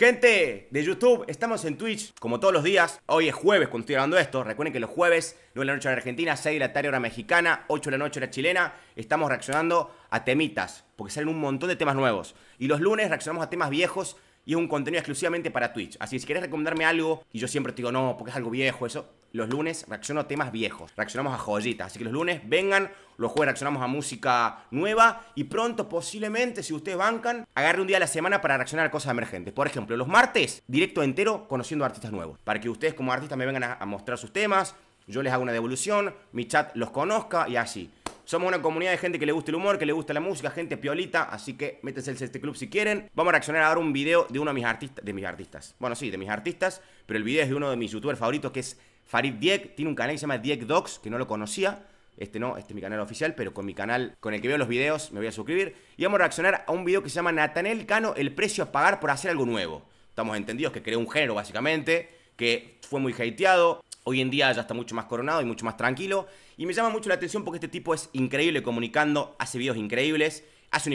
Gente de YouTube, estamos en Twitch como todos los días. Hoy es jueves cuando estoy esto. Recuerden que los jueves, 9 de la noche en Argentina, 6 de la tarde hora mexicana, 8 de la noche la chilena, estamos reaccionando a temitas, porque salen un montón de temas nuevos. Y los lunes reaccionamos a temas viejos y es un contenido exclusivamente para Twitch. Así que si querés recomendarme algo, y yo siempre te digo, no, porque es algo viejo, eso, los lunes reacciono a temas viejos, reaccionamos a joyitas. Así que los lunes vengan, los jueves reaccionamos a música nueva y pronto, posiblemente, si ustedes bancan, agarre un día a la semana para reaccionar a cosas emergentes. Por ejemplo, los martes, directo entero conociendo artistas nuevos. Para que ustedes como artistas me vengan a, mostrar sus temas, yo les hago una devolución, mi chat los conozca y así. Somos una comunidad de gente que le gusta el humor, que le gusta la música, gente piolita, así que métanse en este club si quieren. Vamos a reaccionar ahora un video de uno de mis artistas, de mis artistas. Bueno, sí, de mis artistas, pero el video es de uno de mis youtubers favoritos que es Farid Diek tiene un canal que se llama Diek Docs, que no lo conocía. Este no, este es mi canal oficial, pero con mi canal con el que veo los videos me voy a suscribir. Y vamos a reaccionar a un video que se llama Natanel Cano, el precio a pagar por hacer algo nuevo. Estamos entendidos que creó un género básicamente, que fue muy hateado. Hoy en día ya está mucho más coronado y mucho más tranquilo. Y me llama mucho la atención porque este tipo es increíble comunicando, hace videos increíbles hace una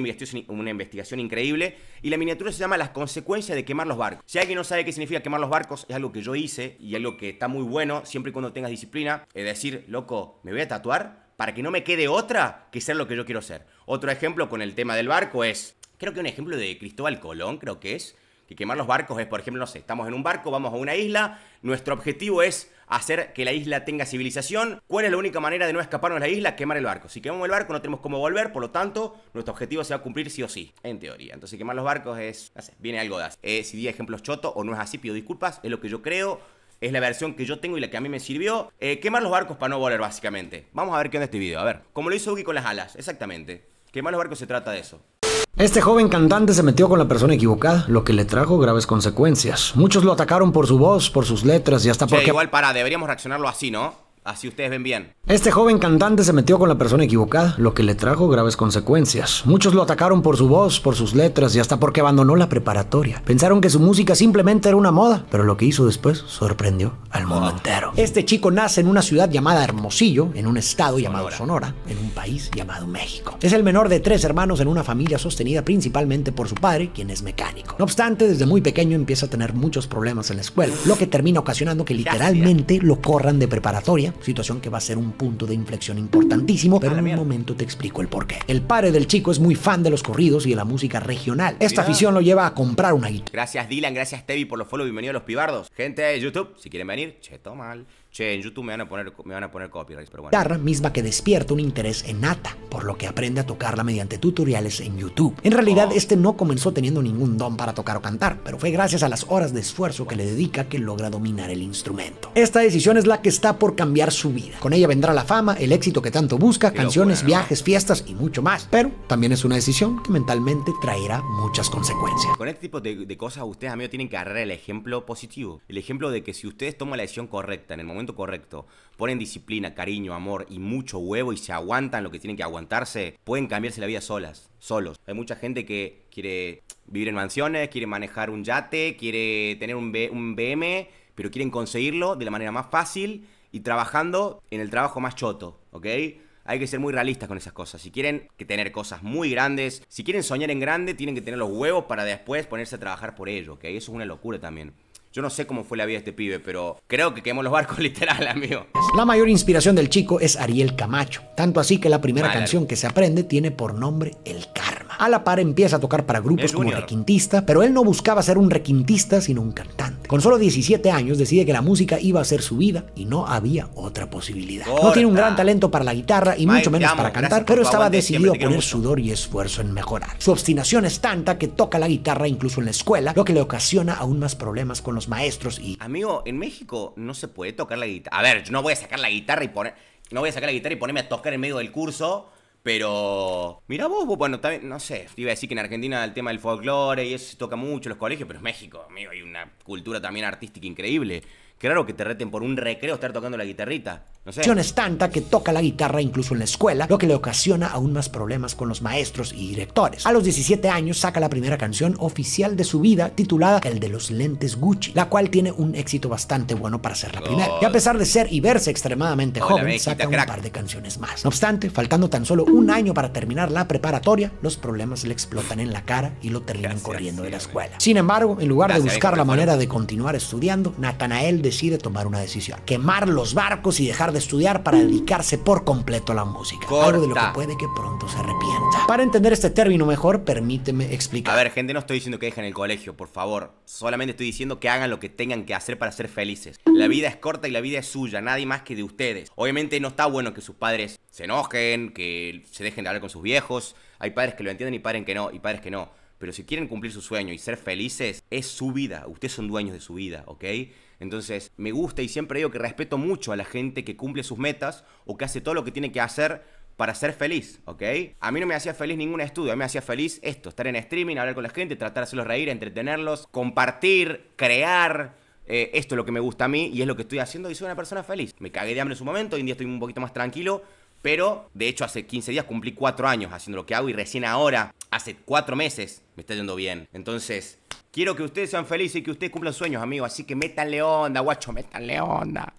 investigación, increíble y la miniatura se llama Las consecuencias de quemar los barcos. Si alguien no sabe qué significa quemar los barcos, es algo que yo hice y algo que está muy bueno siempre y cuando tengas disciplina. Es decir, loco, me voy a tatuar para que no me quede otra que ser lo que yo quiero ser. Otro ejemplo con el tema del barco es, creo que un ejemplo de Cristóbal Colón, creo que es, que quemar los barcos es, por ejemplo, no sé, estamos en un barco, vamos a una isla, nuestro objetivo es hacer que la isla tenga civilización. ¿Cuál es la única manera de no escaparnos de la isla? Quemar el barco. Si quemamos el barco no tenemos cómo volver, por lo tanto, nuestro objetivo se va a cumplir sí o sí, en teoría. Entonces quemar los barcos es, no sé, viene algo de... Eh, si di ejemplos choto o no es así, pido disculpas, es lo que yo creo. Es la versión que yo tengo y la que a mí me sirvió. Eh, quemar los barcos para no volver, básicamente. Vamos a ver qué onda este video. A ver, como lo hizo Uki con las alas. Exactamente. Quemar los barcos se trata de eso. Este joven cantante se metió con la persona equivocada, lo que le trajo graves consecuencias. Muchos lo atacaron por su voz, por sus letras y hasta porque... igual para, deberíamos reaccionarlo así, ¿no? Así ustedes ven bien. Este joven cantante se metió con la persona equivocada, lo que le trajo graves consecuencias. Muchos lo atacaron por su voz, por sus letras y hasta porque abandonó la preparatoria. Pensaron que su música simplemente era una moda, pero lo que hizo después sorprendió al mundo entero. Este chico nace en una ciudad llamada Hermosillo, en un estado llamado Sonora, en un país llamado México. Es el menor de tres hermanos en una familia sostenida principalmente por su padre, quien es mecánico. No obstante, desde muy pequeño empieza a tener muchos problemas en la escuela, lo que termina ocasionando que literalmente lo corran de preparatoria situación que va a ser un punto de inflexión importantísimo, pero en un momento te explico el porqué. El padre del chico es muy fan de los corridos y de la música regional. Esta afición lo lleva a comprar una guitarra. Gracias Dylan, gracias Tevi por los follow, bienvenido a los pibardos. Gente de YouTube, si quieren venir, cheto mal. Che, en YouTube me van a poner, me van a poner copyrights, pero bueno. Guitarra misma que despierta un interés en nata, por lo que aprende a tocarla mediante tutoriales en YouTube. En realidad, oh. este no comenzó teniendo ningún don para tocar o cantar, pero fue gracias a las horas de esfuerzo que le dedica que logra dominar el instrumento. Esta decisión es la que está por cambiar su vida. Con ella vendrá la fama, el éxito que tanto busca, canciones, viajes, fiestas y mucho más. Pero también es una decisión que mentalmente traerá muchas consecuencias. Con este tipo de, de cosas, ustedes, amigos, tienen que agarrar el ejemplo positivo. El ejemplo de que si ustedes toman la decisión correcta en el momento correcto ponen disciplina, cariño, amor y mucho huevo y se aguantan lo que tienen que aguantarse, pueden cambiarse la vida solas, solos. Hay mucha gente que quiere vivir en mansiones, quiere manejar un yate, quiere tener un, un BM, pero quieren conseguirlo de la manera más fácil y trabajando en el trabajo más choto, ¿ok? Hay que ser muy realistas con esas cosas. Si quieren que tener cosas muy grandes, si quieren soñar en grande, tienen que tener los huevos para después ponerse a trabajar por ello, ¿ok? Eso es una locura también. Yo no sé cómo fue la vida de este pibe, pero creo que quemó los barcos literal, amigo. La mayor inspiración del chico es Ariel Camacho, tanto así que la primera canción que se aprende tiene por nombre El Carro. A la par empieza a tocar para grupos como requintista, pero él no buscaba ser un requintista sino un cantante. Con solo 17 años decide que la música iba a ser su vida y no había otra posibilidad. No tiene un gran talento para la guitarra y mucho menos para cantar, pero estaba decidido a poner sudor y esfuerzo en mejorar. Su obstinación es tanta que toca la guitarra incluso en la escuela, lo que le ocasiona aún más problemas con los maestros y... Amigo, en México no se puede tocar la guitarra. A ver, yo no voy a sacar la guitarra y poner... No voy a sacar la guitarra y ponerme a tocar en medio del curso pero. mira vos, vos, bueno, también, no sé, iba a decir que en Argentina el tema del folclore y eso se toca mucho en los colegios, pero en México, amigo, hay una cultura también artística increíble. Claro que te reten por un recreo estar tocando la guitarrita. No sé. Es tanta que toca la guitarra incluso en la escuela, lo que le ocasiona aún más problemas con los maestros y directores. A los 17 años saca la primera canción oficial de su vida titulada El de los lentes Gucci, la cual tiene un éxito bastante bueno para ser la primera. Y a pesar de ser y verse extremadamente joven, saca un par de canciones más. No obstante, faltando tan solo un año para terminar la preparatoria, los problemas le explotan en la cara y lo terminan corriendo de la escuela. Sin embargo, en lugar de buscar la manera de continuar estudiando, Natanael decide tomar una decisión. Quemar los barcos y dejar de estudiar para dedicarse por completo a la música. Corta. de lo que puede que pronto se arrepienta. Para entender este término mejor, permíteme explicar. A ver, gente, no estoy diciendo que dejen el colegio, por favor. Solamente estoy diciendo que hagan lo que tengan que hacer para ser felices. La vida es corta y la vida es suya, nadie más que de ustedes. Obviamente no está bueno que sus padres se enojen, que se dejen de hablar con sus viejos. Hay padres que lo entienden y padres que no, y padres que no. Pero si quieren cumplir su sueño y ser felices, es su vida. Ustedes son dueños de su vida, ¿ok? Entonces, me gusta y siempre digo que respeto mucho a la gente que cumple sus metas o que hace todo lo que tiene que hacer para ser feliz, ¿ok? A mí no me hacía feliz ningún estudio, a mí me hacía feliz esto, estar en streaming, hablar con la gente, tratar de hacerlos reír, entretenerlos, compartir, crear. Eh, esto es lo que me gusta a mí y es lo que estoy haciendo y soy una persona feliz. Me cagué de hambre en su momento, hoy en día estoy un poquito más tranquilo, pero de hecho hace 15 días cumplí 4 años haciendo lo que hago y recién ahora, hace 4 meses, me está yendo bien. Entonces, Quiero que ustedes sean felices y que ustedes cumplan sueños, amigos. Así que métanle onda, guacho, métanle onda.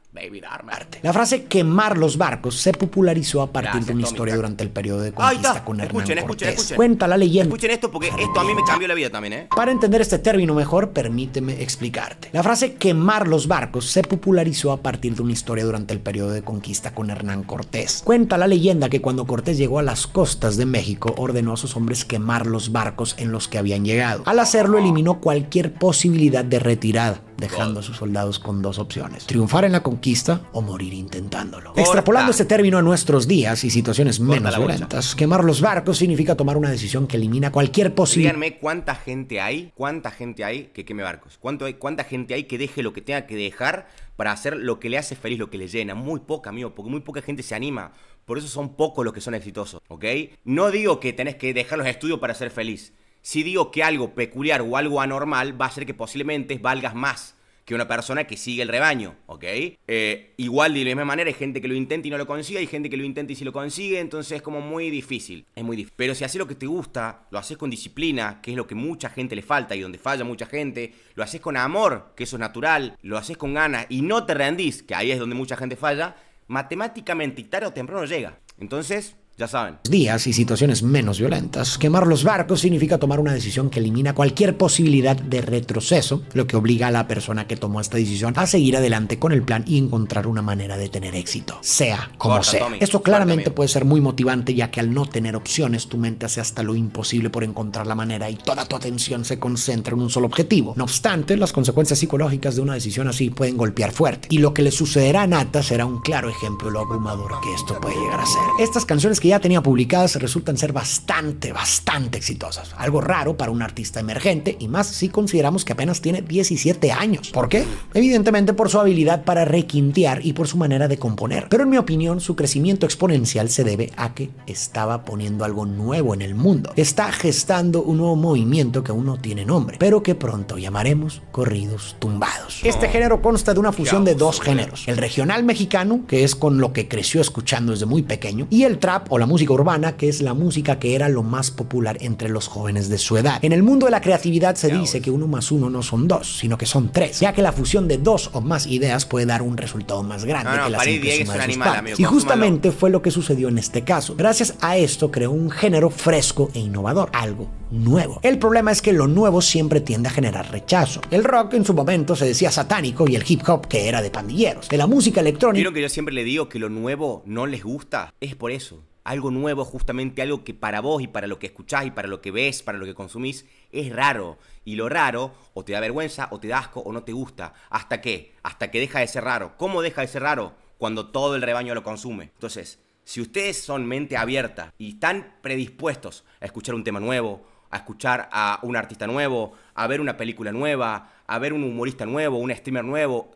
La frase quemar los barcos se popularizó a partir de una historia durante el periodo de conquista con Hernán Cortés. Cuenta la leyenda. Escuchen esto porque esto a mí me cambió la vida también, ¿eh? Para entender este término mejor, permíteme explicarte. La frase quemar los barcos se popularizó a partir de una historia durante el periodo de conquista con Hernán Cortés. Cuenta la leyenda que cuando Cortés llegó a las costas de México, ordenó a sus hombres quemar los barcos en los que habían llegado. Al hacerlo, eliminó cualquier posibilidad de retirada dejando a sus soldados con dos opciones, triunfar en la conquista o morir intentándolo. Extrapolando este término a nuestros días y situaciones menos violentas, quemar los barcos significa tomar una decisión que elimina cualquier posibilidad. Díganme cuánta gente hay, cuánta gente hay que queme barcos, ¿Cuánto hay, cuánta gente hay que deje lo que tenga que dejar para hacer lo que le hace feliz, lo que le llena. Muy poca, amigo, porque muy poca gente se anima. Por eso son pocos los que son exitosos, ¿ok? No digo que tenés que dejar los estudios para ser feliz. Si digo que algo peculiar o algo anormal va a ser que posiblemente valgas más que una persona que sigue el rebaño, ¿ok? Eh, igual de la misma manera hay gente que lo intenta y no lo consigue, hay gente que lo intenta y sí lo consigue, entonces es como muy difícil, es muy difícil. Pero si haces lo que te gusta, lo haces con disciplina, que es lo que mucha gente le falta y donde falla mucha gente, lo haces con amor, que eso es natural, lo haces con ganas y no te rendís, que ahí es donde mucha gente falla, matemáticamente tarde o temprano llega. Entonces, ya saben. Días y situaciones menos violentas. Quemar los barcos significa tomar una decisión que elimina cualquier posibilidad de retroceso, lo que obliga a la persona que tomó esta decisión a seguir adelante con el plan y encontrar una manera de tener éxito, sea como sea. Esto claramente puede ser muy motivante ya que al no tener opciones tu mente hace hasta lo imposible por encontrar la manera y toda tu atención se concentra en un solo objetivo. No obstante, las consecuencias psicológicas de una decisión así pueden golpear fuerte y lo que le sucederá a Nata será un claro ejemplo de lo abrumador que esto puede llegar a ser. Estas canciones que ya tenía publicadas resultan ser bastante, bastante exitosas. Algo raro para un artista emergente y más si consideramos que apenas tiene 17 años. ¿Por qué? Evidentemente por su habilidad para requintear y por su manera de componer. Pero en mi opinión, su crecimiento exponencial se debe a que estaba poniendo algo nuevo en el mundo. Está gestando un nuevo movimiento que aún no tiene nombre, pero que pronto llamaremos corridos tumbados. Este género consta de una fusión de dos géneros. El regional mexicano, que es con lo que creció escuchando desde muy pequeño, y el trap o la música urbana, que es la música que era lo más popular entre los jóvenes de su edad. En el mundo de la creatividad se dice pues. que uno más uno no son dos, sino que son tres, ya que la fusión de dos o más ideas puede dar un resultado más grande que la simple suma Y justamente fue lo que sucedió en este caso. Gracias a esto creó un género fresco e innovador, algo nuevo. El problema es que lo nuevo siempre tiende a generar rechazo. El rock en su momento se decía satánico y el hip hop que era de pandilleros. De la música electrónica... Lo que yo siempre le digo que lo nuevo no les gusta? Es por eso. Algo nuevo, justamente algo que para vos y para lo que escuchás y para lo que ves, para lo que consumís, es raro. Y lo raro o te da vergüenza o te da asco o no te gusta. ¿Hasta qué? Hasta que deja de ser raro. ¿Cómo deja de ser raro? Cuando todo el rebaño lo consume. Entonces, si ustedes son mente abierta y están predispuestos a escuchar un tema nuevo, a escuchar a un artista nuevo, a ver una película nueva, a ver un humorista nuevo, un streamer nuevo,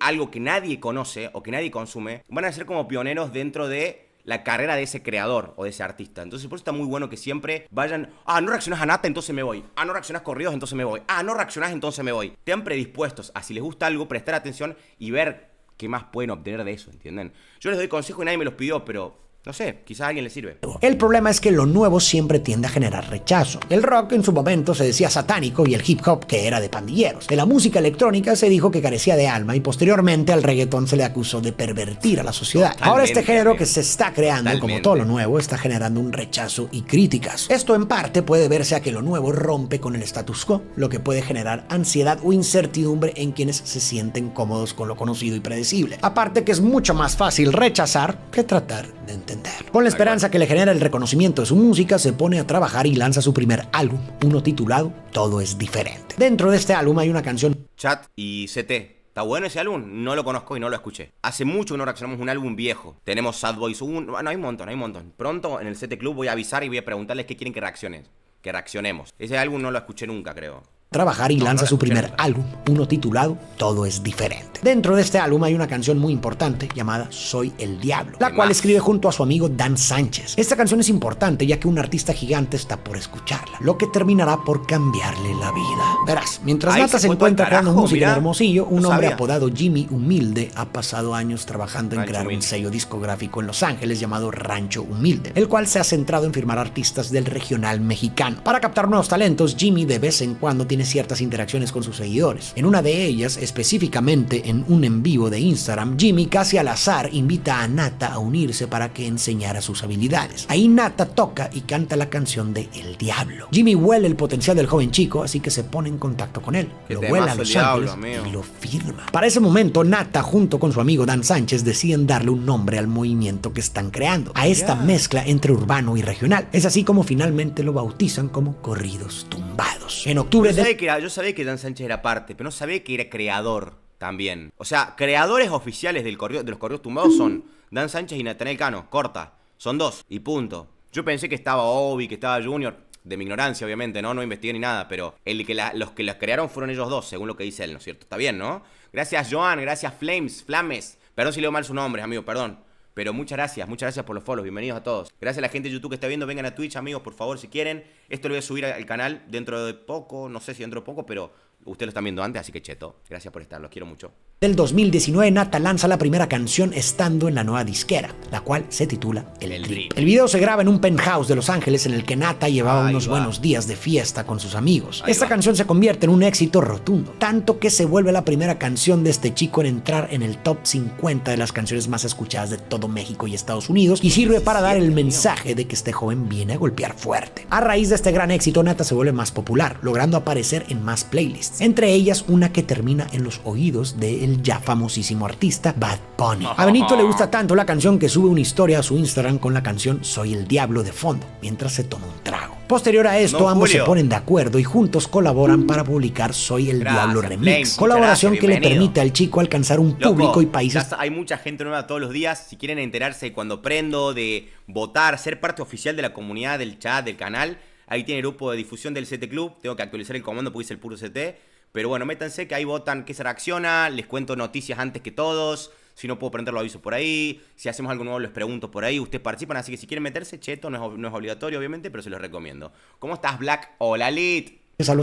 algo que nadie conoce o que nadie consume, van a ser como pioneros dentro de la carrera de ese creador o de ese artista. Entonces, por eso está muy bueno que siempre vayan, ah, no reaccionás a nata, entonces me voy. Ah, no reaccionás corridos, entonces me voy. Ah, no reaccionás, entonces me voy. Estén predispuestos a si les gusta algo, prestar atención y ver qué más pueden obtener de eso, ¿entienden? Yo les doy consejo y nadie me los pidió, pero no sé, quizás a alguien le sirve. El problema es que lo nuevo siempre tiende a generar rechazo. El rock en su momento se decía satánico y el hip hop que era de pandilleros. De la música electrónica se dijo que carecía de alma y posteriormente al reggaetón se le acusó de pervertir a la sociedad. Ahora este género que se está creando, como todo lo nuevo, está generando un rechazo y críticas. Esto en parte puede verse a que lo nuevo rompe con el status quo, lo que puede generar ansiedad o incertidumbre en quienes se sienten cómodos con lo conocido y predecible. Aparte que es mucho más fácil rechazar que tratar de entender. Con la esperanza que le genera el reconocimiento de su música, se pone a trabajar y lanza su primer álbum, uno titulado Todo es diferente. Dentro de este álbum hay una canción... Chat y CT. ¿Está bueno ese álbum? No lo conozco y no lo escuché. Hace mucho no reaccionamos un álbum viejo. Tenemos Sad Boys 1. Bueno, hay un montón, hay un montón. Pronto en el CT Club voy a avisar y voy a preguntarles qué quieren que reacciones. Que reaccionemos. Ese álbum no lo escuché nunca, creo trabajar y lanza su primer álbum, uno titulado Todo es diferente. Dentro de este álbum hay una canción muy importante llamada Soy el Diablo, la cual escribe junto a su amigo Dan Sánchez. Esta canción es importante ya que un artista gigante está por escucharla, lo que terminará por cambiarle la vida. Verás, mientras se, encuentra con música Hermosillo, un hombre apodado Jimmy Humilde ha pasado años trabajando en crear un sello discográfico en Los Ángeles llamado Rancho Humilde, el cual se ha centrado en firmar artistas del regional mexicano. Para captar nuevos talentos, Jimmy de vez en cuando tiene ciertas interacciones con sus seguidores. En una de ellas, específicamente en un en vivo de Instagram, Jimmy casi al azar invita a Nata a unirse para que enseñara sus habilidades. Ahí Nata toca y canta la canción de El Diablo. Jimmy huele el potencial del joven chico, así que se pone en contacto con él. Lo huele a Los y lo firma. Para ese momento, Nata junto con su amigo Dan Sánchez deciden darle un nombre al movimiento que están creando, a esta mezcla entre urbano y regional. Es así como finalmente lo bautizan como corridos tumbados. En octubre de que era, yo sabía que Dan Sánchez era parte, pero no sabía que era creador también. O sea, creadores oficiales del de los correos tumbados son Dan Sánchez y Natanel Cano, corta. Son dos, y punto. Yo pensé que estaba Obi, que estaba Junior, de mi ignorancia, obviamente, ¿no? No investigué ni nada, pero el que los que las crearon fueron ellos dos, según lo que dice él, ¿no es cierto? Está bien, ¿no? Gracias, Joan, gracias, Flames, Flames. Perdón si leo mal sus nombres, amigo, perdón. Pero muchas gracias, muchas gracias por los follows, bienvenidos a todos. Gracias a la gente de YouTube que está viendo, vengan a Twitch, amigos, por favor, si quieren. Esto lo voy a subir al canal dentro de poco, no sé si dentro de poco, pero ustedes lo están viendo antes, así que cheto. Gracias por estar, los quiero mucho del 2019, Nata lanza la primera canción estando en la nueva disquera, la cual se titula El El Drip. El video se graba en un penthouse de Los Ángeles en el que Nata llevaba unos buenos días de fiesta con sus amigos. Esta canción se convierte en un éxito rotundo, tanto que se vuelve la primera canción de este chico en entrar en el top 50 de las canciones más escuchadas de todo México y Estados Unidos y sirve para dar el mensaje de que este joven viene a golpear fuerte. A raíz de este gran éxito, Nata se vuelve más popular, logrando aparecer en más playlists, entre ellas una que termina en los oídos de el ya famosísimo artista Bad Bunny. A Benito le gusta tanto la canción que sube una historia a su Instagram con la canción Soy el Diablo de fondo, mientras se toma un trago. Posterior a esto, ambos se ponen de acuerdo y juntos colaboran para publicar Soy el Diablo Remix. colaboración que le permite al chico alcanzar un público y países. Hay mucha gente nueva todos los días. Si quieren enterarse de cuando prendo, de votar, ser parte oficial de la comunidad, del chat, del canal, ahí tiene el grupo de difusión del CT Club. Tengo que actualizar el comando porque el puro CT. Pero bueno, métanse que ahí votan qué se reacciona, les cuento noticias antes que todos. Si no puedo prender los avisos por ahí, si hacemos algo nuevo les pregunto por ahí, ustedes participan, así que si quieren meterse, cheto, no es, obligatorio obviamente, pero se los recomiendo. ¿Cómo estás, Black? Hola, Lit.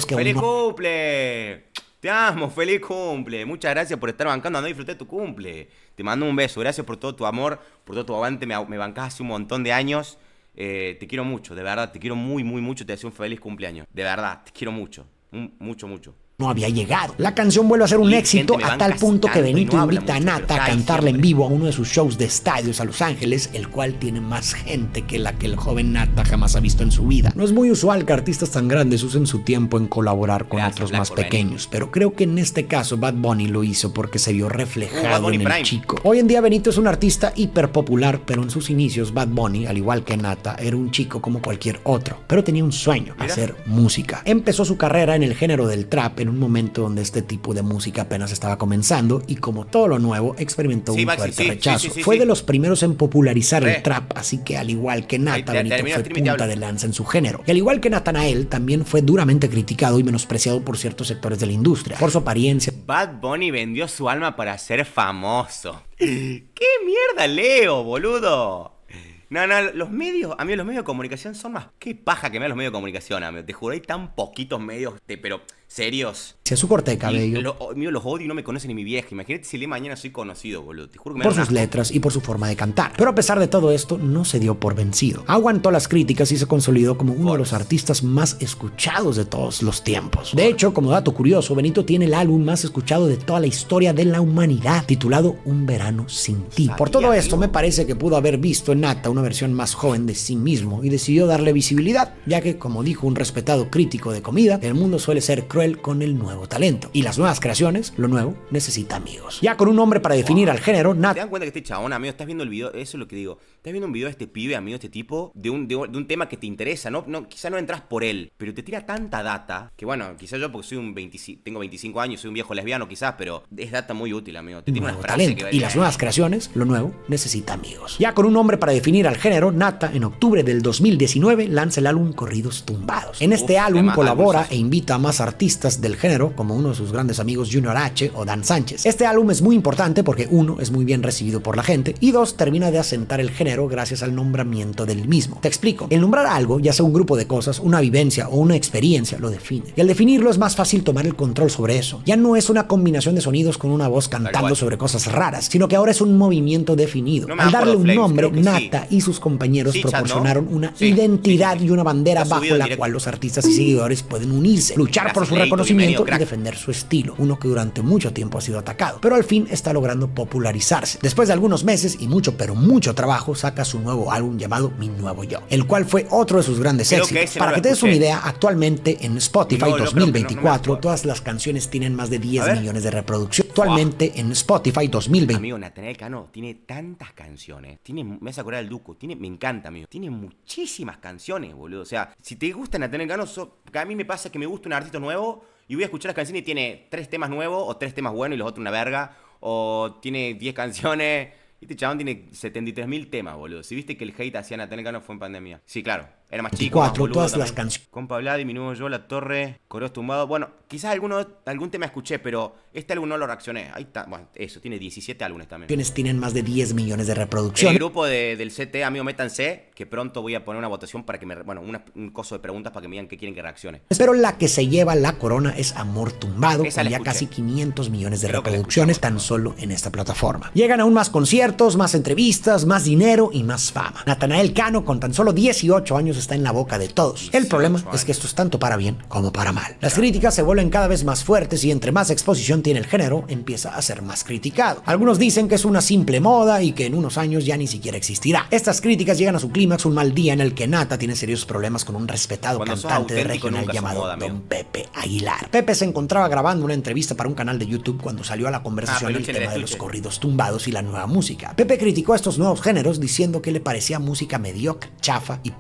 ¡Feliz cumple! Te amo, feliz cumple. Muchas gracias por estar bancando. No disfruté tu cumple. Te mando un beso. Gracias por todo tu amor, por todo tu aguante. Me, me bancás hace un montón de años. Eh, te quiero mucho, de verdad. Te quiero muy, muy mucho. Te deseo un feliz cumpleaños. De verdad, te quiero mucho. mucho, mucho no había llegado. La canción vuelve a ser un éxito a tal punto que Benito invita a Nata a cantarla en vivo a uno de sus shows de estadios a Los Ángeles, el cual tiene más gente que la que el joven Nata jamás ha visto en su vida. No es muy usual que artistas tan grandes usen su tiempo en colaborar con otros más pequeños, pero creo que en este caso Bad Bunny lo hizo porque se vio reflejado en el chico. Hoy en día Benito es un artista hiper popular, pero en sus inicios Bad Bunny, al igual que Nata, era un chico como cualquier otro, pero tenía un sueño, hacer música. Empezó su carrera en el género del trap en un momento donde este tipo de música apenas estaba comenzando y como todo lo nuevo experimentó un fuerte rechazo. fue de los primeros en popularizar el trap, así que al igual que Nathan, Benito fue punta de lanza en su género. Y al igual que Nathan, a él también fue duramente criticado y menospreciado por ciertos sectores de la industria, por su apariencia. Bad Bunny vendió su alma para ser famoso. ¿Qué mierda leo, boludo? No, no, los medios, a mí los medios de comunicación son más. Qué paja que me los medios de comunicación, amigo. Te juro, hay tan poquitos medios, de, pero serios. Si a su corte de cabello. Oh, mío, los odio y no me conocen ni mi vieja. Imagínate si le mañana soy conocido, boludo. Te juro Por sus letras y por su forma de cantar. Pero a pesar de todo esto, no se dio por vencido. Aguantó las críticas y se consolidó como uno de los artistas más escuchados de todos los tiempos. De hecho, como dato curioso, Benito tiene el álbum más escuchado de toda la historia de la humanidad, titulado Un verano sin ti. Por todo esto, me parece que pudo haber visto en Nata una versión más joven de sí mismo y decidió darle visibilidad, ya que, como dijo un respetado crítico de comida, el mundo suele ser cruel con el nuevo talento. Y las nuevas creaciones, lo nuevo, necesita amigos. Ya con un nombre para definir al género, Nat. ¿Te dan cuenta que este chabón, amigo, estás viendo el video? Eso es lo que digo. Estás viendo un video de este pibe, amigo, este tipo, de un, de un, tema que te interesa. No, quizá no entras por él, pero te tira tanta data que, bueno, quizá yo porque soy un 25, tengo 25 años, soy un viejo lesbiano, quizás, pero es data muy útil, amigo. nuevo talento. Y las nuevas creaciones, lo nuevo, necesita amigos. Ya con un nombre para definir al género, Nata, en octubre del 2019, lanza el álbum Corridos Tumbados. En este álbum colabora e invita a más artistas del género, como uno de sus grandes amigos Junior H o Dan Sánchez. Este álbum es muy importante porque uno, es muy bien recibido por la gente y dos, termina de asentar el género gracias al nombramiento del mismo. Te explico, el nombrar algo, ya sea un grupo de cosas, una vivencia o una experiencia, lo define. Y al definirlo es más fácil tomar el control sobre eso. Ya no es una combinación de sonidos con una voz cantando sobre cosas raras, sino que ahora es un movimiento definido. al darle un nombre, Nata y sus compañeros proporcionaron una identidad y una bandera bajo la cual los artistas y seguidores pueden unirse, luchar por su reconocimiento y, defender su estilo, uno que durante mucho tiempo ha sido atacado, pero al fin está logrando popularizarse. Después de algunos meses y mucho pero mucho trabajo, saca su nuevo álbum llamado Mi Nuevo Yo, el cual fue otro de sus grandes éxitos. Para que te des una idea, actualmente en Spotify 2024 todas las canciones tienen más de 10 millones de reproducciones. Actualmente en Spotify 2020. Amigo, Cano tiene tantas canciones. Tiene, me hace acordar el Duco. Tiene, me encanta, amigo. Tiene muchísimas canciones, boludo. O sea, si te gusta Nathaniel Cano, a mí me pasa que me gusta un artista nuevo y voy a escuchar las canciones y tiene tres temas nuevos o tres temas buenos y los otros una verga. O tiene 10 canciones. Este chabón tiene 73.000 temas, boludo. Si viste que el hate hacia tener Cano fue en pandemia. Sí, claro. Era más chico. Cuatro, todas las canciones. Compa Vlad, diminuyo yo, La Torre, Coreos Tumbado. Bueno, quizás alguno, algún tema escuché, pero este álbum no lo reaccioné. Ahí está. Bueno, eso, tiene 17 álbumes también. Tienes, tienen más de 10 millones de reproducciones. El grupo del CT, amigo, métanse, que pronto voy a poner una votación para que me. Bueno, un coso de preguntas para que me digan qué quieren que reaccione. Pero la que se lleva la corona es Amor Tumbado, que casi 500 millones de reproducciones tan solo en esta plataforma. Llegan aún más conciertos, más entrevistas, más dinero y más fama. Natanael Cano, con tan solo 18 años, está en la boca de todos. El problema es que esto es tanto para bien como para mal. Las críticas se vuelven cada vez más fuertes y entre más exposición tiene el género, empieza a ser más criticado. Algunos dicen que es una simple moda y que en unos años ya ni siquiera existirá. Estas críticas llegan a su clímax un mal día en el que Nata tiene serios problemas con un respetado cantante de regional llamado Don Pepe Aguilar. Pepe se encontraba grabando una entrevista para un canal de YouTube cuando salió a la conversación ah, el tema de los corridos tumbados y la nueva música. Pepe criticó estos nuevos géneros diciendo que le parecía música mediocre, chafa y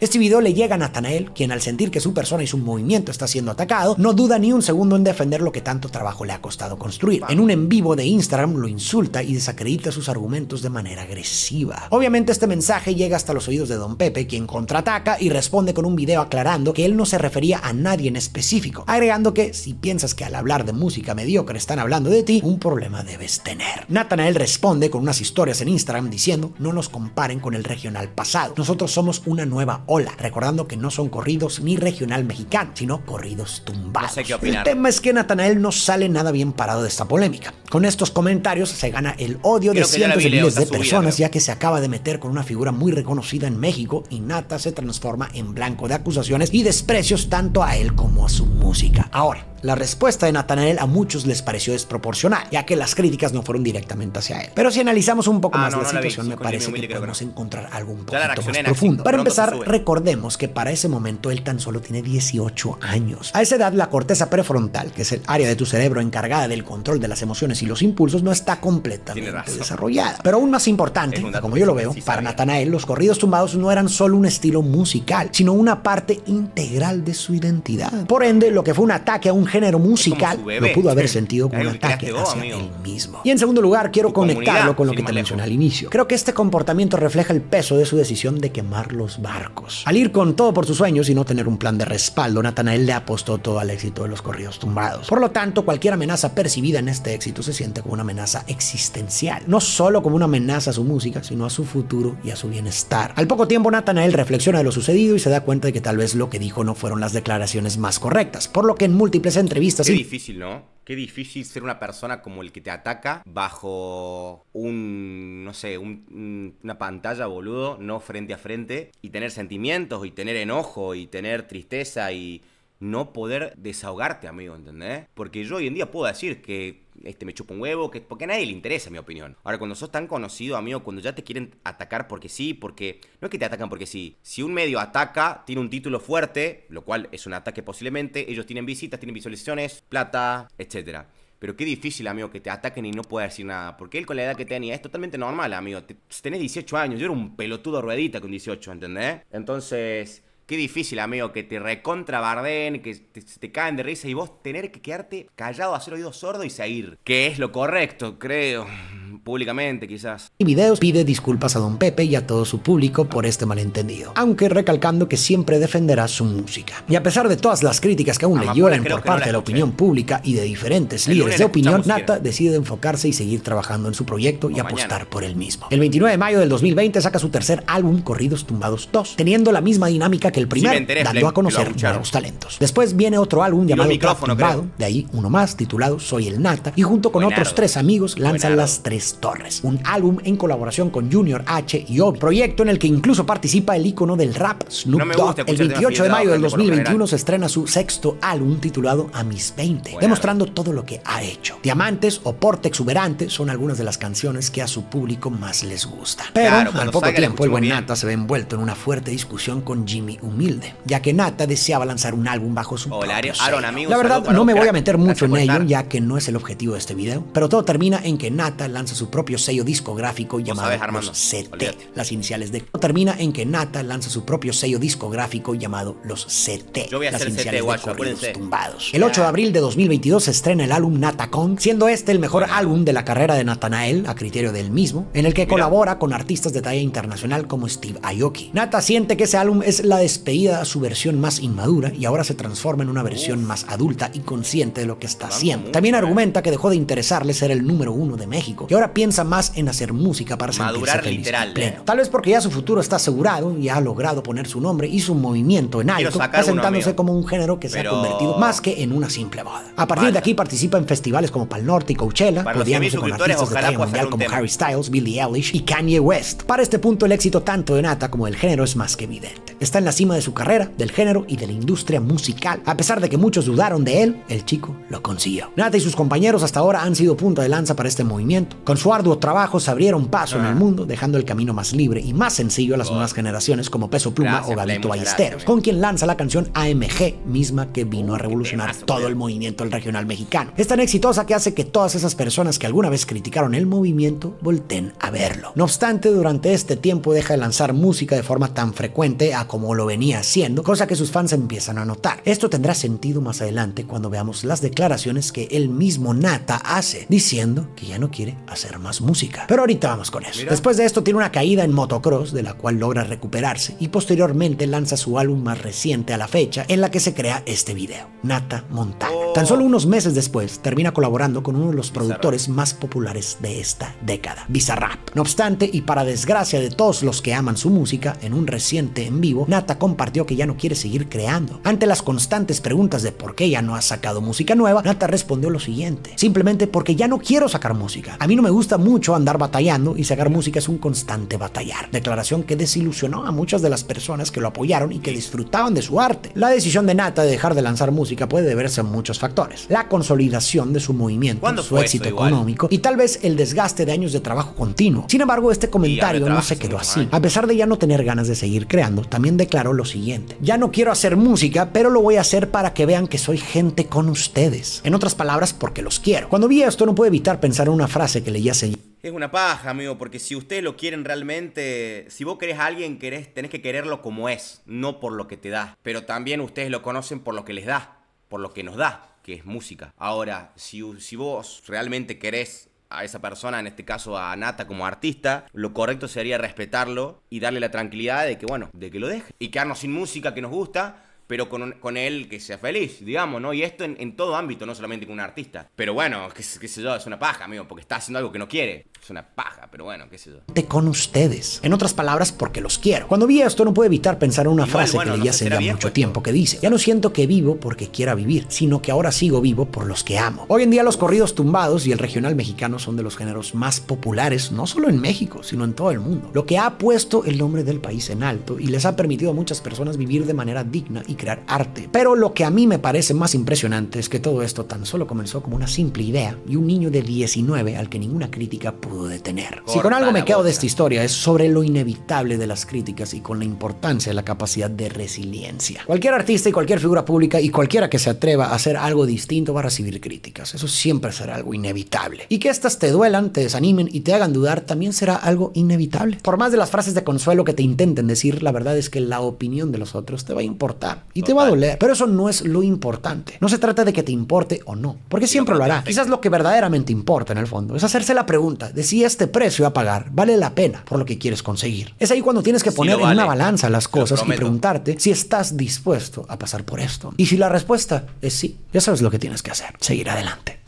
este video le llega a Nathanael, quien al sentir que su persona y su movimiento está siendo atacado, no duda ni un segundo en defender lo que tanto trabajo le ha costado construir. En un en vivo de Instagram lo insulta y desacredita sus argumentos de manera agresiva. Obviamente este mensaje llega hasta los oídos de Don Pepe, quien contraataca y responde con un video aclarando que él no se refería a nadie en específico, agregando que si piensas que al hablar de música mediocre están hablando de ti, un problema debes tener. Nathanael responde con unas historias en Instagram diciendo no nos comparen con el regional pasado, nosotros somos una nueva Hola, recordando que no son corridos ni regional mexicano, sino corridos tumbados. el tema es que Natanael no sale nada bien parado de esta polémica. Con estos comentarios se gana el odio de cientos de miles de personas, ya que se acaba de meter con una figura muy reconocida en México y Nata se transforma en blanco de acusaciones y desprecios tanto a él como a su música. Ahora, la respuesta de Nathanael a muchos les pareció desproporcionada, ya que las críticas no fueron directamente hacia él. Pero si analizamos un poco ah, más la situación, me parece que podemos encontrar algún un más profundo. Para empezar, recordemos que para ese momento él tan solo tiene 18 años. A esa edad, la corteza prefrontal, que es el área de tu cerebro encargada del control de las emociones y los impulsos, no está completamente desarrollada. Pero aún más importante, como yo lo veo, para Nathanael, los corridos tumbados no eran solo un estilo musical, sino una parte integral de su identidad. Por ende, lo que fue un ataque a un género musical, lo pudo haber sentido como un ataque hacia él mismo. Y en segundo lugar, quiero conectarlo con lo que te mencioné al inicio. Creo que este comportamiento refleja el peso de su decisión de quemar los barcos. Al ir con todo por sus sueños y no tener un plan de respaldo, Natanael le apostó todo al éxito de los corridos tumbados. Por lo tanto, cualquier amenaza percibida en este éxito se siente como una amenaza existencial, no solo como una amenaza a su música, sino a su futuro y a su bienestar. Al poco tiempo, Natanael reflexiona de lo sucedido y se da cuenta de que tal vez lo que dijo no fueron las declaraciones más correctas, por lo que en múltiples Entrevista entrevistas. Qué ¿eh? difícil, ¿no? Qué difícil ser una persona como el que te ataca bajo un, no sé, una pantalla, boludo, no frente a frente, y tener sentimientos, y tener enojo, y tener tristeza, y no poder desahogarte, amigo, ¿entendés? Porque yo hoy en día puedo decir que este me chupa un huevo, que, porque a nadie le interesa mi opinión. Ahora, cuando sos tan conocido, amigo, cuando ya te quieren atacar porque sí, porque no es que te atacan porque sí. Si un medio ataca, tiene un título fuerte, lo cual es un ataque posiblemente, ellos tienen visitas, tienen visualizaciones, plata, etc. Pero qué difícil, amigo, que te ataquen y no puedas decir nada. Porque él con la edad que tenía es totalmente normal, amigo. tenés 18 años, yo era un pelotudo ruedita con 18, ¿entendés? Entonces, Qué difícil, amigo, que te recontrabarden, que te, caen de risa y vos tener que quedarte callado, hacer oído sordo y seguir. Que es lo correcto, creo. Públicamente, quizás. Y videos pide disculpas a don Pepe y a todo su público por este malentendido. Aunque recalcando que siempre defenderá su música. Y a pesar de todas las críticas que aún le lloran por parte de la opinión pública y de diferentes líderes de opinión, Nata decide enfocarse y seguir trabajando en su proyecto y apostar por el mismo. El 29 de mayo del 2020 saca su tercer álbum, Corridos Tumbados 2, teniendo la misma dinámica que el primer dando a conocer nuevos talentos. Después viene otro álbum llamado micrófono de ahí uno más, titulado Soy el Nata, y junto con otros tres amigos lanzan Las Tres Torres, un álbum en colaboración con Junior H y Obi, proyecto en el que incluso participa el ícono del rap Snoop Dogg. El 28 de mayo del 2021 se estrena su sexto álbum titulado A Mis 20, demostrando todo lo que ha hecho. Diamantes o Porte Exuberante son algunas de las canciones que a su público más les gusta. Pero al poco tiempo el buen Nata se ve envuelto en una fuerte discusión con Jimmy U humilde, ya que Nata deseaba lanzar un álbum bajo su Hola, propio Aaron, La verdad, no me voy a meter mucho en ello, ya que no es el objetivo de este video, pero todo termina en que Nata lanza su propio sello discográfico llamado Los CT, las iniciales de... Todo termina en que Nata lanza su propio sello discográfico llamado Los CT, Yo las iniciales de guacho, Tumbados. El 8 de abril de 2022 se estrena el álbum Nata Con, siendo este el mejor álbum de la carrera de Natanael, a criterio del mismo, en el que colabora con artistas de talla internacional como Steve Aoki. Nata siente que ese álbum es la despedida despedida a su versión más inmadura y ahora se transforma en una versión más adulta y consciente de lo que está haciendo. También eh. argumenta que dejó de interesarle ser el número uno de México y ahora piensa más en hacer música para Madurar sentirse literal, eh. pleno. Tal vez porque ya su futuro está asegurado y ha logrado poner su nombre y su movimiento en alto, presentándose como un género que se ha convertido más que en una simple boda. A partir de aquí participa en festivales como Pal Norte y Coachella, rodeándose con artistas de talla mundial como Harry Styles, Billie Eilish y Kanye West. Para este punto el éxito tanto de Nata como del género es más que evidente. Está en la de su carrera, del género y de la industria musical. A pesar de que muchos dudaron de él, el chico lo consiguió. Nata y sus compañeros hasta ahora han sido punta de lanza para este movimiento. Con su arduo trabajo se abrieron paso en el mundo, dejando el camino más libre y más sencillo a las nuevas generaciones como Peso Pluma o Gabito Ballesteros, con quien lanza la canción AMG, misma que vino a revolucionar todo el movimiento del regional mexicano. Es tan exitosa que hace que todas esas personas que alguna vez criticaron el movimiento volten a verlo. No obstante, durante este tiempo deja de lanzar música de forma tan frecuente a como lo venía haciendo, cosa que sus fans empiezan a notar. Esto tendrá sentido más adelante cuando veamos las declaraciones que el mismo Nata hace, diciendo que ya no quiere hacer más música. Pero ahorita vamos con eso. Después de esto tiene una caída en motocross, de la cual logra recuperarse, y posteriormente lanza su álbum más reciente a la fecha, en la que se crea este video, Nata Montana. Oh. Tan solo unos meses después, termina colaborando con uno de los productores más populares de esta década, Bizarrap. No obstante, y para desgracia de todos los que aman su música, en un reciente en vivo, Nata compartió que ya no quiere seguir creando. Ante las constantes preguntas de por qué ya no ha sacado música nueva, Nata respondió lo siguiente, simplemente porque ya no quiero sacar música. A mí no me gusta mucho andar batallando y sacar música es un constante batallar. Declaración que desilusionó a muchas de las personas que lo apoyaron y que disfrutaban de su arte. La decisión de Nata de dejar de lanzar música puede deberse a muchos factores. La consolidación de su movimiento, su éxito económico y tal vez el desgaste de años de trabajo continuo. Sin embargo, este comentario no se quedó así. A pesar de ya no tener ganas de seguir creando, también declaró lo siguiente, ya no quiero hacer música, pero lo voy a hacer para que vean que soy gente con ustedes. En otras palabras, porque los quiero. Cuando vi esto no pude evitar pensar en una frase que leí hace... Es una paja, amigo, porque si ustedes lo quieren realmente, si vos querés a alguien, querés, tenés que quererlo como es, no por lo que te da. Pero también ustedes lo conocen por lo que les da, por lo que nos da, que es música. Ahora, si, si vos realmente querés a esa persona, en este caso a Nata como artista, lo correcto sería respetarlo y darle la tranquilidad de que, bueno, de que lo deje. Y quedarnos sin música que nos gusta, pero con, con, él que sea feliz, digamos, ¿no? Y esto en, en todo ámbito, no solamente con un artista. Pero bueno, qué, sé yo, es una paja, amigo, porque está haciendo algo que no quiere. Es una paja, pero bueno, qué sé yo. con ustedes. En otras palabras, porque los quiero. Cuando vi esto, no pude evitar pensar en una frase que leí hace ya mucho tiempo que dice: Ya no siento que vivo porque quiera vivir, sino que ahora sigo vivo por los que amo. Hoy en día, los corridos tumbados y el regional mexicano son de los géneros más populares, no solo en México, sino en todo el mundo. Lo que ha puesto el nombre del país en alto y les ha permitido a muchas personas vivir de manera digna y crear arte. Pero lo que a mí me parece más impresionante es que todo esto tan solo comenzó como una simple idea y un niño de 19 al que ninguna crítica pudo detener. si con algo me quedo de esta historia es sobre lo inevitable de las críticas y con la importancia de la capacidad de resiliencia. Cualquier artista y cualquier figura pública y cualquiera que se atreva a hacer algo distinto va a recibir críticas. Eso siempre será algo inevitable. Y que estas te duelan, te desanimen y te hagan dudar también será algo inevitable. Por más de las frases de consuelo que te intenten decir, la verdad es que la opinión de los otros te va a importar. Y te va a doler, pero eso no es lo importante. No se trata de que te importe o no, porque siempre lo hará. Quizás lo que verdaderamente importa en el fondo es hacerse la pregunta de si este precio a pagar vale la pena por lo que quieres conseguir. Es ahí cuando tienes que poner en una balanza las cosas y preguntarte si estás dispuesto a pasar por esto. Y si la respuesta es sí, ya sabes lo que tienes que hacer, seguir adelante.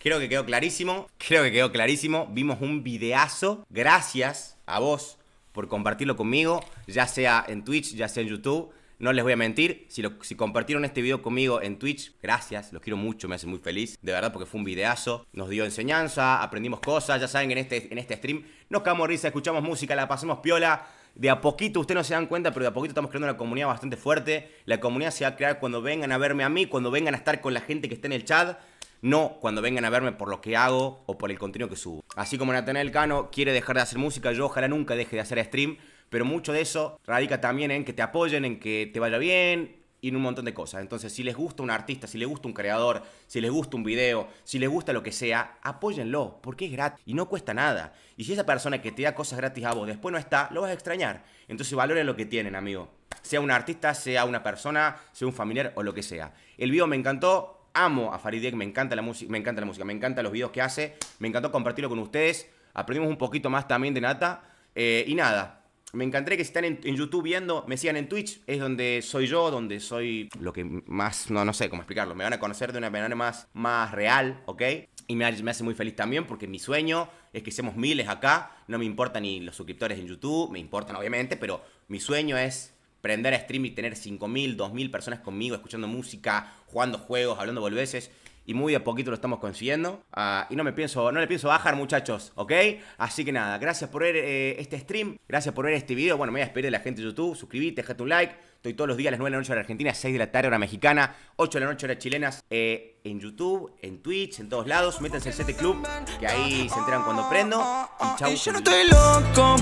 Creo que quedó clarísimo, creo que quedó clarísimo. Vimos un videazo. Gracias a vos por compartirlo conmigo, ya sea en Twitch, ya sea en YouTube. No les voy a mentir, si, compartieron este video conmigo en Twitch, gracias, los quiero mucho, me hace muy feliz, de verdad, porque fue un videazo, nos dio enseñanza, aprendimos cosas, ya saben en este, en este stream nos cagamos risa, escuchamos música, la pasamos piola, de a poquito, ustedes no se dan cuenta, pero de a poquito estamos creando una comunidad bastante fuerte, la comunidad se va a crear cuando vengan a verme a mí, cuando vengan a estar con la gente que está en el chat, no cuando vengan a verme por lo que hago o por el contenido que subo. Así como Nathaniel Cano quiere dejar de hacer música, yo ojalá nunca deje de hacer stream, pero mucho de eso radica también en que te apoyen, en que te vaya bien y en un montón de cosas. Entonces, si les gusta un artista, si les gusta un creador, si les gusta un video, si les gusta lo que sea, apóyenlo, porque es gratis y no cuesta nada. Y si esa persona que te da cosas gratis a vos después no está, lo vas a extrañar. Entonces, valoren lo que tienen, amigo. Sea un artista, sea una persona, sea un familiar o lo que sea. El video me encantó, amo a Faridek, me encanta la música, me encanta la música, me encantan los videos que hace, me encantó compartirlo con ustedes, aprendimos un poquito más también de Nata eh, y nada, me encantaría que si están en, YouTube viendo, me sigan en Twitch, es donde soy yo, donde soy lo que más, no, no sé cómo explicarlo, me van a conocer de una manera más, más real, ¿ok? Y me, hace muy feliz también porque mi sueño es que seamos miles acá, no me importan ni los suscriptores en YouTube, me importan obviamente, pero mi sueño es prender a stream y tener 5.000, 2.000 personas conmigo escuchando música, jugando juegos, hablando boludeces y muy a poquito lo estamos consiguiendo. Ah, y no me pienso, no le pienso bajar, muchachos, ¿ok? Así que nada, gracias por ver eh, este stream, gracias por ver este video. Bueno, me voy a despedir de la gente de YouTube, suscribite, dejate un like. Estoy todos los días a las 9 de la noche la argentina, 6 de la tarde hora mexicana, 8 de la noche hora chilenas, eh, en YouTube, en Twitch, en todos lados. Métanse en CT Club, que ahí se enteran cuando prendo. Y chau. Yo no estoy loco,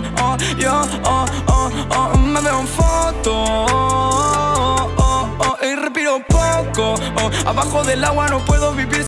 yo, y respiro poco. Oh, abajo del agua no puedo vivir.